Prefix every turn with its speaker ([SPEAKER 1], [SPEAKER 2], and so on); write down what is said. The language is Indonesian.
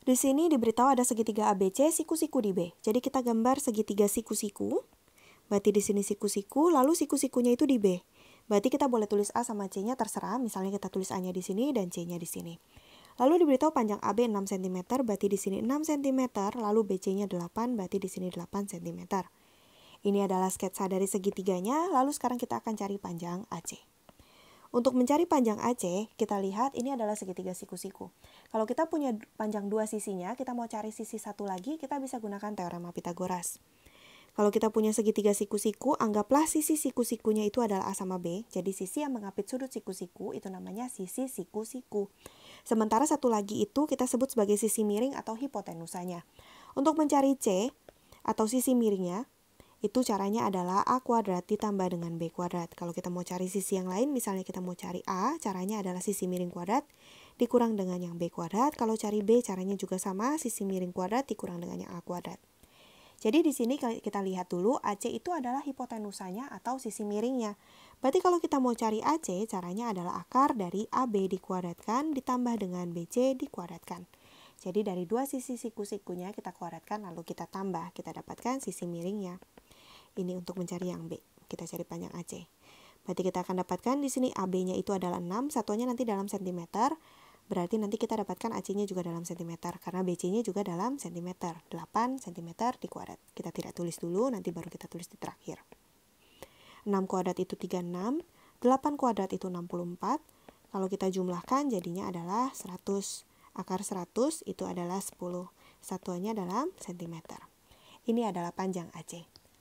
[SPEAKER 1] Di sini diberitahu ada segitiga ABC, siku-siku di B. Jadi kita gambar segitiga siku-siku. Berarti di sini siku-siku, lalu siku-sikunya itu di B. Berarti kita boleh tulis A sama C-nya terserah, misalnya kita tulis A-nya di sini dan C-nya di sini. Lalu diberitahu panjang AB 6 cm, berarti di sini 6 cm, lalu BC-nya 8, berarti di sini 8 cm. Ini adalah sketsa dari segitiganya, lalu sekarang kita akan cari panjang AC. Untuk mencari panjang AC, kita lihat ini adalah segitiga siku-siku. Kalau kita punya panjang dua sisinya, kita mau cari sisi satu lagi, kita bisa gunakan teorema Pitagoras. Kalau kita punya segitiga siku-siku, anggaplah sisi siku-sikunya itu adalah A sama B. Jadi sisi yang mengapit sudut siku-siku itu namanya sisi siku-siku. Sementara satu lagi itu kita sebut sebagai sisi miring atau hipotenusanya. Untuk mencari C atau sisi miringnya, itu caranya adalah A kuadrat ditambah dengan B kuadrat. Kalau kita mau cari sisi yang lain, misalnya kita mau cari A, caranya adalah sisi miring kuadrat dikurang dengan yang B kuadrat. Kalau cari B, caranya juga sama, sisi miring kuadrat dikurang dengan yang A kuadrat. Jadi di sini kita lihat dulu AC itu adalah hipotenusanya atau sisi miringnya. Berarti kalau kita mau cari AC, caranya adalah akar dari AB dikuadratkan ditambah dengan BC dikuadratkan. Jadi dari dua sisi siku-sikunya kita kuadratkan lalu kita tambah, kita dapatkan sisi miringnya ini untuk mencari yang B. Kita cari panjang AC. Berarti kita akan dapatkan di sini AB-nya itu adalah 6, satunya nanti dalam cm. Berarti nanti kita dapatkan AC-nya juga dalam cm karena BC-nya juga dalam cm, 8 cm di kuadrat. Kita tidak tulis dulu, nanti baru kita tulis di terakhir. 6 kuadrat itu 36, 8 kuadrat itu 64. Kalau kita jumlahkan jadinya adalah 100. Akar 100 itu adalah 10. Satuannya dalam cm. Ini adalah panjang AC.